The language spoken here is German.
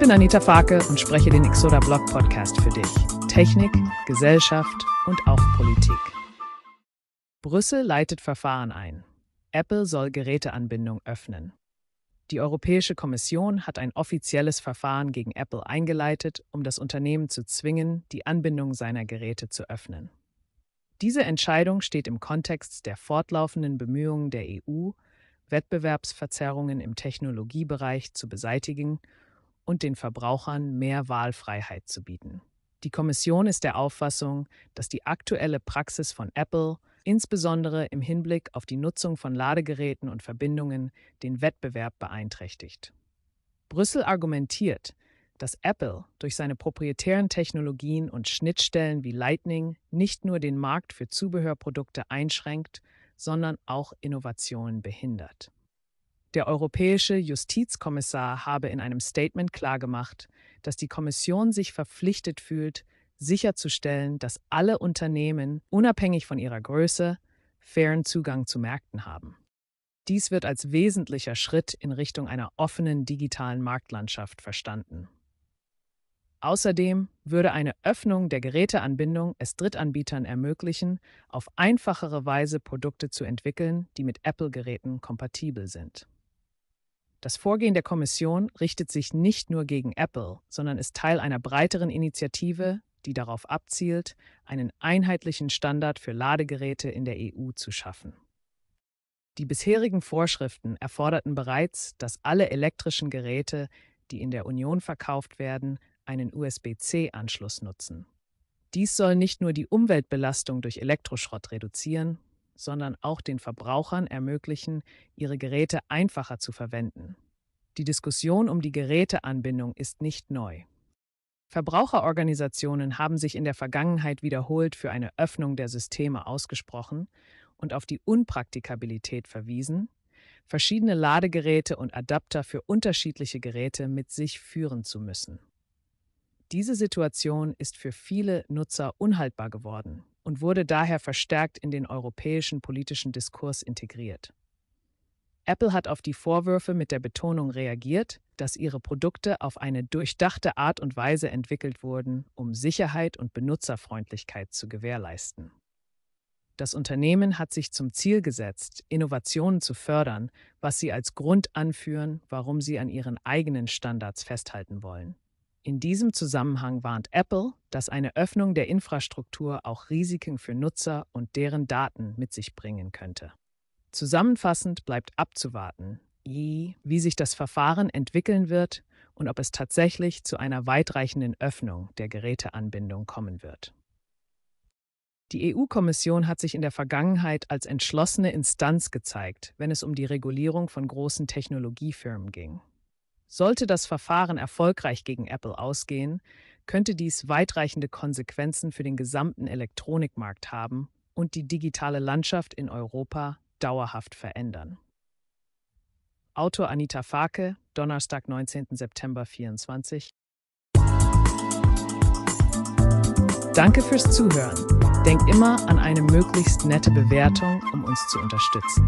bin Anita Farke und spreche den Exoda Blog Podcast für dich. Technik, Gesellschaft und auch Politik. Brüssel leitet Verfahren ein. Apple soll Geräteanbindung öffnen. Die Europäische Kommission hat ein offizielles Verfahren gegen Apple eingeleitet, um das Unternehmen zu zwingen, die Anbindung seiner Geräte zu öffnen. Diese Entscheidung steht im Kontext der fortlaufenden Bemühungen der EU, Wettbewerbsverzerrungen im Technologiebereich zu beseitigen und den Verbrauchern mehr Wahlfreiheit zu bieten. Die Kommission ist der Auffassung, dass die aktuelle Praxis von Apple, insbesondere im Hinblick auf die Nutzung von Ladegeräten und Verbindungen, den Wettbewerb beeinträchtigt. Brüssel argumentiert, dass Apple durch seine proprietären Technologien und Schnittstellen wie Lightning nicht nur den Markt für Zubehörprodukte einschränkt, sondern auch Innovationen behindert. Der europäische Justizkommissar habe in einem Statement klargemacht, dass die Kommission sich verpflichtet fühlt, sicherzustellen, dass alle Unternehmen, unabhängig von ihrer Größe, fairen Zugang zu Märkten haben. Dies wird als wesentlicher Schritt in Richtung einer offenen digitalen Marktlandschaft verstanden. Außerdem würde eine Öffnung der Geräteanbindung es Drittanbietern ermöglichen, auf einfachere Weise Produkte zu entwickeln, die mit Apple-Geräten kompatibel sind. Das Vorgehen der Kommission richtet sich nicht nur gegen Apple, sondern ist Teil einer breiteren Initiative, die darauf abzielt, einen einheitlichen Standard für Ladegeräte in der EU zu schaffen. Die bisherigen Vorschriften erforderten bereits, dass alle elektrischen Geräte, die in der Union verkauft werden, einen USB-C-Anschluss nutzen. Dies soll nicht nur die Umweltbelastung durch Elektroschrott reduzieren, sondern auch den Verbrauchern ermöglichen, ihre Geräte einfacher zu verwenden. Die Diskussion um die Geräteanbindung ist nicht neu. Verbraucherorganisationen haben sich in der Vergangenheit wiederholt für eine Öffnung der Systeme ausgesprochen und auf die Unpraktikabilität verwiesen, verschiedene Ladegeräte und Adapter für unterschiedliche Geräte mit sich führen zu müssen. Diese Situation ist für viele Nutzer unhaltbar geworden und wurde daher verstärkt in den europäischen politischen Diskurs integriert. Apple hat auf die Vorwürfe mit der Betonung reagiert, dass ihre Produkte auf eine durchdachte Art und Weise entwickelt wurden, um Sicherheit und Benutzerfreundlichkeit zu gewährleisten. Das Unternehmen hat sich zum Ziel gesetzt, Innovationen zu fördern, was sie als Grund anführen, warum sie an ihren eigenen Standards festhalten wollen. In diesem Zusammenhang warnt Apple, dass eine Öffnung der Infrastruktur auch Risiken für Nutzer und deren Daten mit sich bringen könnte. Zusammenfassend bleibt abzuwarten, wie sich das Verfahren entwickeln wird und ob es tatsächlich zu einer weitreichenden Öffnung der Geräteanbindung kommen wird. Die EU-Kommission hat sich in der Vergangenheit als entschlossene Instanz gezeigt, wenn es um die Regulierung von großen Technologiefirmen ging. Sollte das Verfahren erfolgreich gegen Apple ausgehen, könnte dies weitreichende Konsequenzen für den gesamten Elektronikmarkt haben und die digitale Landschaft in Europa dauerhaft verändern. Autor Anita Farke, Donnerstag, 19. September 24. Danke fürs Zuhören. Denkt immer an eine möglichst nette Bewertung, um uns zu unterstützen.